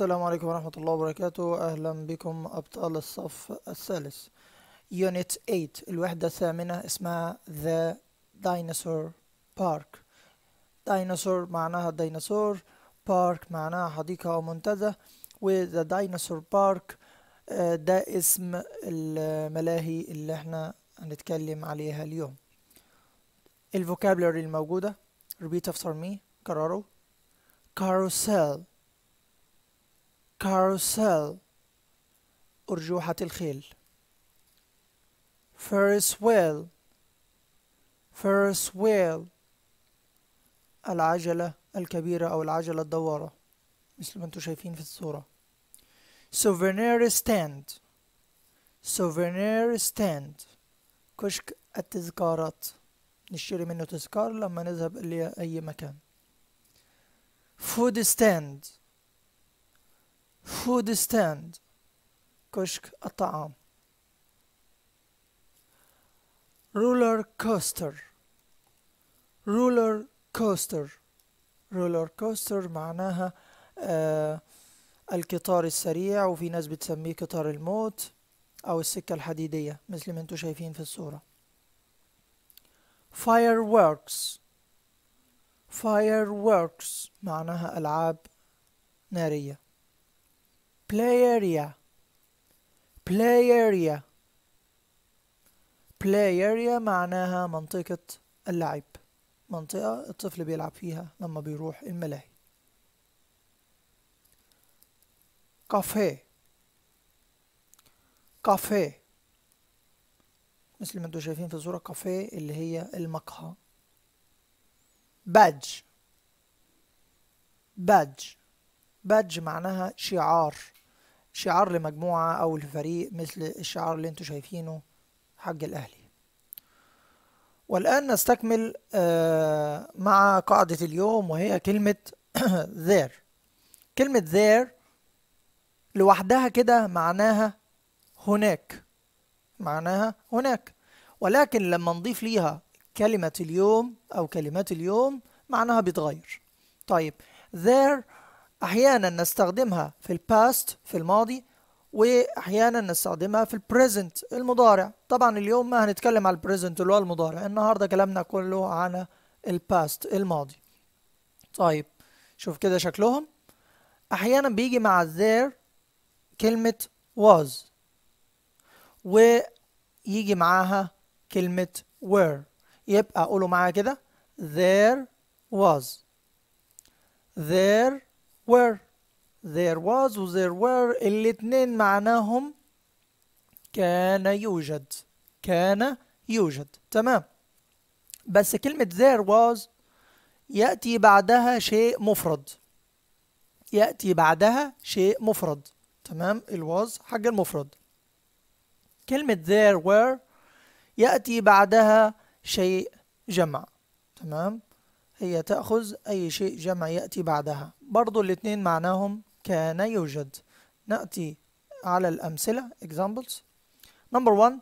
السلام عليكم ورحمة الله وبركاته أهلا بكم أبطال الصف الثالث يونت 8 الوحدة الثامنة اسمها The Dinosaur Park Dinosaur معناها ديناصور Park معناها حديقة أو منتدى و The Dinosaur Park آه، ده اسم الملاهي اللي احنا هنتكلم عليها اليوم الفوكابلري الموجودة repeat after me كرروا carousel كاروسيل أرجوحة الخيل فيرس ويل فيرس ويل العجلة الكبيرة أو العجلة الدوارة مثل ما انتم شايفين في الصورة سوفينير ستاند souvenir ستاند كشك التذكارات نشتري منه تذكار لما نذهب لأي مكان فود ستاند فود ستاند كشك الطعام رولر كوستر roller coaster roller coaster معناها آه القطار السريع وفي ناس بتسميه قطار الموت أو السكة الحديدية مثل ما انتم شايفين في الصورة fireworks fireworks معناها ألعاب نارية play area play area play area معناها منطقة اللعب منطقة الطفل بيلعب فيها لما بيروح الملاهي كافيه كافيه مثل ما انتوا شايفين في الصورة كافيه اللي هي المقهى بادج بادج بادج معناها شعار شعار لمجموعة أو لفريق مثل الشعار اللي انتوا شايفينه حج الأهلي والآن نستكمل آه، مع قاعدة اليوم وهي كلمة there كلمة there لوحدها كده معناها هناك معناها هناك ولكن لما نضيف ليها كلمة اليوم أو كلمات اليوم معناها بيتغير طيب there أحيانا نستخدمها في الباست في الماضي وأحيانا نستخدمها في البريزنت المضارع طبعا اليوم ما هنتكلم على البريزنت اللي هو المضارع النهاردة كلامنا كله عن الباست الماضي طيب شوف كده شكلهم أحيانا بيجي مع there كلمة was ويجي معاها كلمة were يبقى قولوا معايا كده there was there were there was و there were الاتنين معناهم كان يوجد كان يوجد تمام بس كلمة there was يأتي بعدها شيء مفرد يأتي بعدها شيء مفرد تمام الواز حق المفرد كلمة there were يأتي بعدها شيء جمع تمام هي تأخذ أي شيء جمع يأتي بعدها برضو الاتنين معناهم كان يوجد نأتي على الأمثلة examples number one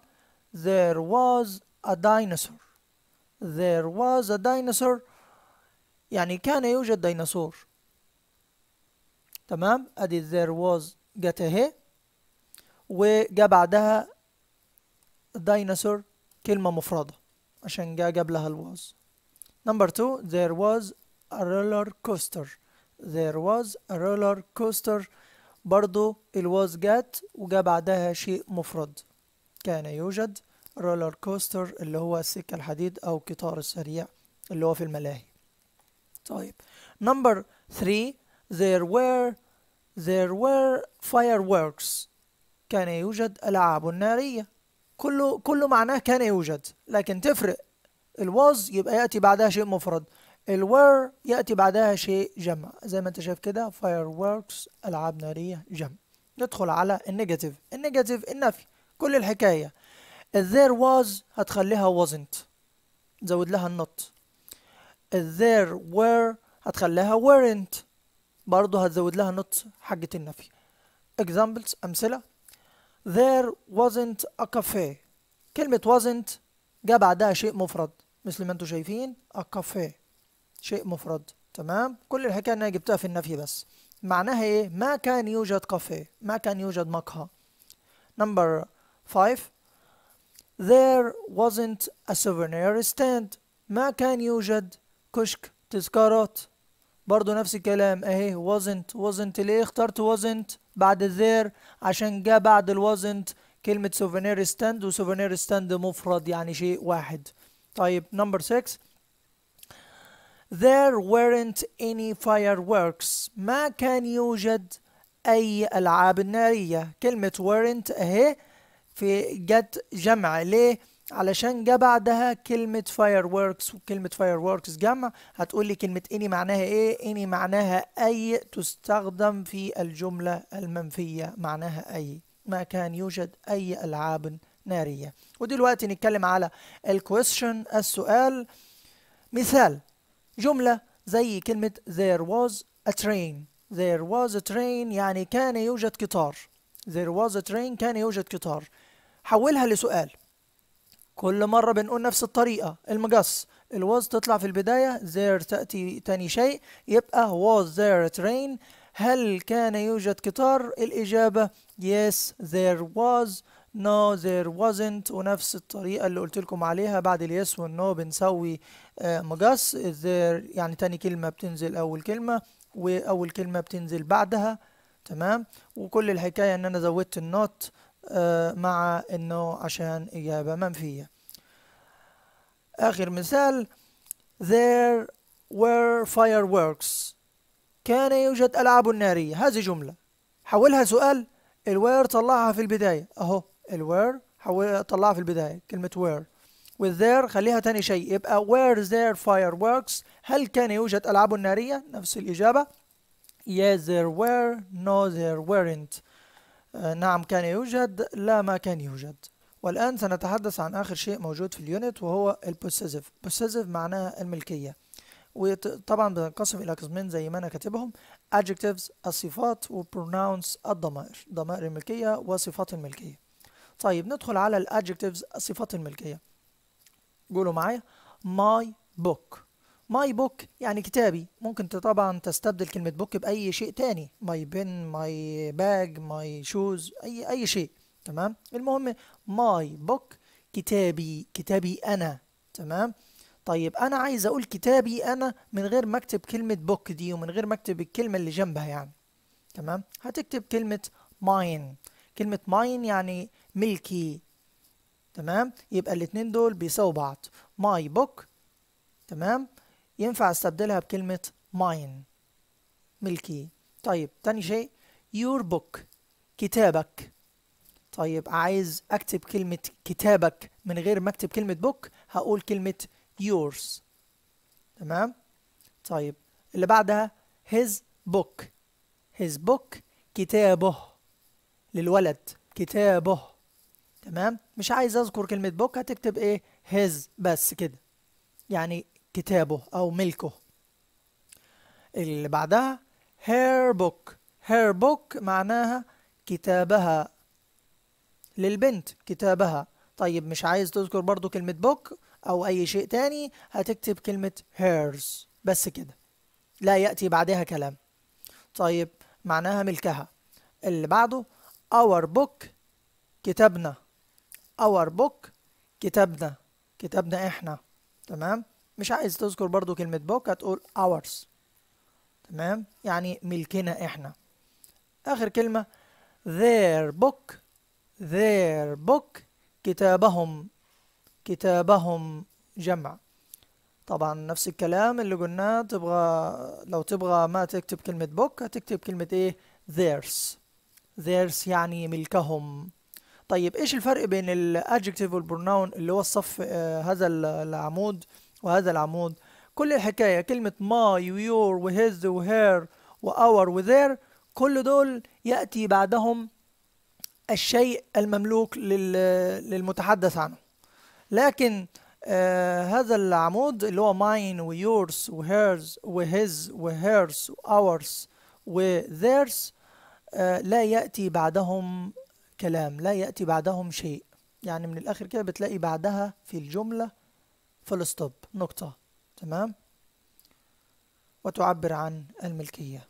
there was a dinosaur there was a dinosaur يعني كان يوجد ديناصور تمام ادي there was جت اهي وجا بعدها ديناصور كلمة مفردة عشان جا قبلها الواز Number two, there was a roller coaster. There was a roller coaster. برضو it was جت وجا بعدها شيء مفرد. كان يوجد roller coaster اللي هو السكة الحديد أو قطار السريع اللي هو في الملاهي. طيب. Number three, there were there were fireworks. كان يوجد ألعاب نارية. كله كله معناه كان يوجد لكن تفرق الواز يبقى يأتي بعدها شيء مفرد الوير يأتي بعدها شيء جمع زي ما انت شايف كده ووركس ألعاب نارية جمع ندخل على النيجاتيف النيجاتيف النفي كل الحكاية there was هتخليها wasn't زود لها النط there were هتخليها weren't برضه هتزود لها نط حاجة النفي examples أمثلة there wasn't a cafe كلمة wasn't جاء بعدها شيء مفرد مثل ما انتم شايفين الكافيه آه، شيء مفرد تمام كل الحكايه ان انا جبتها في النفي بس معناها ايه ما كان يوجد كافيه ما كان يوجد مقهى نمبر 5 there wasn't a souvenir stand ما كان يوجد كشك تذكارات برضو نفس الكلام اهي wasn't wasn't ليه اخترت wasn't بعد there عشان جاء بعد ال wasn't كلمة souvenir stand و souvenir stand مفرد يعني شيء واحد طيب نمبر 6 There weren't any fireworks ما كان يوجد أي ألعاب نارية كلمة weren't أهي في جت جمع ليه؟ علشان جه بعدها كلمة fireworks وكلمة fireworks جمع هتقولي كلمة إني معناها ايه؟ إني معناها أي تستخدم في الجملة المنفية معناها أي ما كان يوجد أي ألعاب نارية ودلوقتي نتكلم على الكويستشن السؤال مثال جملة زي كلمة there was a train there was a train يعني كان يوجد قطار there was a train كان يوجد قطار حولها لسؤال كل مرة بنقول نفس الطريقة المجص الواز تطلع في البداية there تأتي تاني شيء يبقى was there a train هل كان يوجد قطار الإجابة yes there was no there wasn't ونفس الطريقة اللي قلت لكم عليها بعد وال والنو بنسوي آه، مجس there يعني تاني كلمة بتنزل أول كلمة وأول كلمة بتنزل بعدها تمام وكل الحكاية إن أنا زودت not آه، مع النو عشان إجابة منفية آخر مثال there were fireworks كان يوجد ألعاب نارية هذه جملة حولها سؤال الوير طلعها في البداية أهو الوير طلعها في البداية كلمة وير والذير خليها تاني شيء يبقى where there fireworks هل كان يوجد ألعاب نارية نفس الإجابة yes there were no there weren't آه نعم كان يوجد لا ما كان يوجد والآن سنتحدث عن آخر شيء موجود في اليونت وهو البوسيسيف بوسيسيف معناها الملكية وطبعا بتنقسم إلى قسمين زي ما أنا كاتبهم adjectives الصفات و pronouns الضمائر ضمائر الملكية وصفات الملكية طيب ندخل على الادجكتيفز الصفات الملكيه قولوا معايا ماي بوك ماي بوك يعني كتابي ممكن طبعا تستبدل كلمه بوك باي شيء تاني ماي بن ماي باج ماي شوز اي اي شيء تمام المهم ماي بوك كتابي كتابي انا تمام طيب انا عايز اقول كتابي انا من غير ما اكتب كلمه بوك دي ومن غير ما اكتب الكلمه اللي جنبها يعني تمام هتكتب كلمه ماين كلمه ماين يعني ملكي تمام يبقى الاتنين دول بيساووا بعض ماي بوك تمام ينفع استبدلها بكلمة ماين ملكي طيب تاني شيء يور بوك كتابك طيب عايز اكتب كلمة كتابك من غير ما اكتب كلمة بوك هقول كلمة يورز تمام طيب اللي بعدها his book his book كتابه للولد كتابه تمام مش عايز اذكر كلمه بوك هتكتب ايه هيز بس كده يعني كتابه او ملكه اللي بعدها هير بوك هير بوك معناها كتابها للبنت كتابها طيب مش عايز تذكر برضو كلمة بوك أو أي شيء تاني هتكتب كلمة هيرز بس كده لا يأتي بعدها كلام طيب معناها ملكها اللي بعده our book كتابنا اور بوك كتابنا كتابنا احنا تمام مش عايز تذكر برضو كلمة بوك هتقول ours تمام يعني ملكنا احنا اخر كلمة their book their book كتابهم كتابهم جمع طبعا نفس الكلام اللي قلناه تبغى لو تبغى ما تكتب كلمة بوك هتكتب كلمة ايه theirs theirs يعني ملكهم طيب ايش الفرق بين الادجكتيف والبرناون اللي هو الصف آه، هذا العمود وهذا العمود كل الحكايه كلمه ماي ويور وهيز وهير واور وذير كل دول ياتي بعدهم الشيء المملوك للمتحدث عنه لكن آه هذا العمود اللي هو ماين ويورس و وهز و واورس وذيرس آه لا ياتي بعدهم كلام لا يأتي بعدهم شيء يعني من الآخر كده بتلاقي بعدها في الجملة فول ستوب نقطة تمام وتعبر عن الملكية